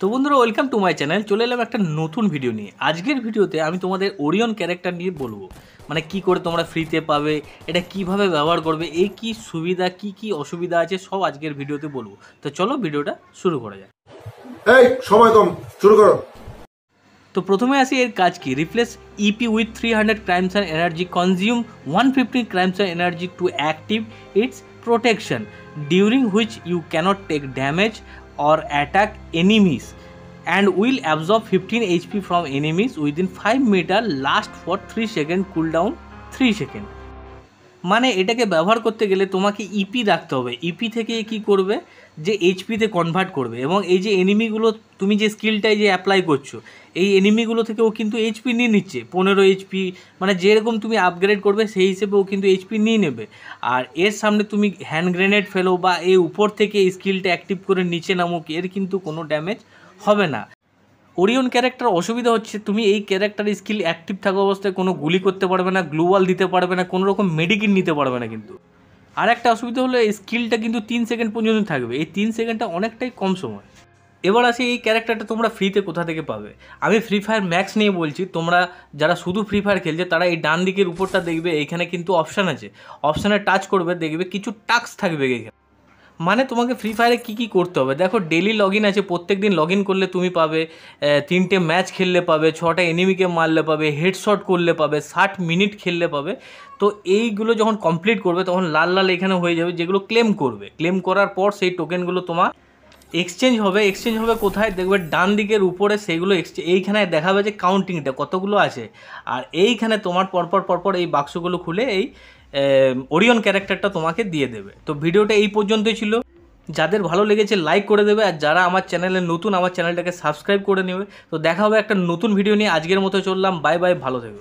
তো বন্ধুরা welcome to my channel চলে এলাম একটা নতুন ভিডিও নিয়ে আজকের ভিডিওতে আমি তোমাদের ওরিয়ন ক্যারেক্টার নিয়ে বলবো মানে কি করে তোমরা ফ্রিতে পাবে এটা কিভাবে ব্যবহার করবে এ কি সুবিধা কি কি অসুবিধা আছে সব আজকের ভিডিওতে বলবো তো চলো ভিডিওটা শুরু করা যাক এই সময় কম শুরু করো তো প্রথমে আসি এর কাজ কি replace EP with three hundred crimes and energy consume one fifty crimes and energy to active its protection during which you can't take damage or attack enemies and will absorb 15 HP from enemies within 5 meter last for 3 second cooldown 3 second মানে এটাকে ব্যবহার করতে গেলে তোমাকে E P e রাখতে হবে E P e থেকে কি করবে যে এইচপিতে কনভার্ট করবে এবং এই যে এনিমিগুলো তুমি যে স্কিলটাই যে অ্যাপ্লাই করছো এই এনিমিগুলো থেকে ও কিন্তু এইচপি নিয়ে নিচ্ছে পনেরো এইচপি মানে যেরকম তুমি আপগ্রেড করবে সেই হিসেবে ও কিন্তু এইচপি নিয়ে নেবে আর এর সামনে তুমি হ্যান্ড গ্রেনেড ফেলো বা এই উপর থেকে এই স্কিলটা অ্যাক্টিভ করে নিচে নামো এর কিন্তু কোনো ড্যামেজ হবে না ওরিয়ন ক্যারেক্টার অসুবিধা হচ্ছে তুমি এই ক্যারেক্টার স্কিল অ্যাক্টিভ থাকা অবস্থায় কোনো গুলি করতে পারবে না গ্লোবাল দিতে পারবে না কোনো রকম মেডিকিন নিতে পারবে না কিন্তু আর একটা অসুবিধা হলো এই স্কিলটা কিন্তু তিন সেকেন্ড পর্যন্ত থাকবে এই তিন সেকেন্ডটা অনেকটাই কম সময় এবার আসি এই ক্যারেক্টারটা তোমরা ফ্রিতে কোথা থেকে পাবে আমি ফ্রি ফায়ার ম্যাক্স নিয়ে বলছি তোমরা যারা শুধু ফ্রি ফায়ার খেলছে তারা এই ডান দিকের উপরটা দেখবে এখানে কিন্তু অপশান আছে অপশানে টাচ করবে দেখবে কিছু টাস্ক থাকবে এখানে মানে তোমাকে ফ্রি ফায়ারে কী কী করতে হবে দেখো ডেলি লগ ইন আছে প্রত্যেক দিন লগ ইন করলে তুমি পাবে তিনটে ম্যাচ খেললে পাবে ছটা এনিমিকে মারলে পাবে হেডশট করলে পাবে ষাট মিনিট খেললে পাবে তো এইগুলো যখন কমপ্লিট করবে তখন লাল লাল এখানে হয়ে যাবে যেগুলো ক্লেম করবে ক্লেম করার পর সেই টোকেনগুলো তোমার এক্সচেঞ্জ হবে এক্সচেঞ্জ হবে কোথায় দেখবে ডান দিকের উপরে সেগুলো এইখানে দেখাবে যে কাউন্টিংটা কতগুলো আছে আর এইখানে তোমার পরপর পরপর এই বাক্সগুলো খুলে এই ওরিয়ন ক্যারেক্টারটা তোমাকে দিয়ে দেবে তো ভিডিওটা এই পর্যন্তই ছিল যাদের ভালো লেগেছে লাইক করে দেবে আর যারা আমার চ্যানেলে নতুন আমার চ্যানেলটাকে সাবস্ক্রাইব করে নেবে তো দেখা হবে একটা নতুন ভিডিও নিয়ে আজকের মতো চললাম বাই বাই ভালো থেকো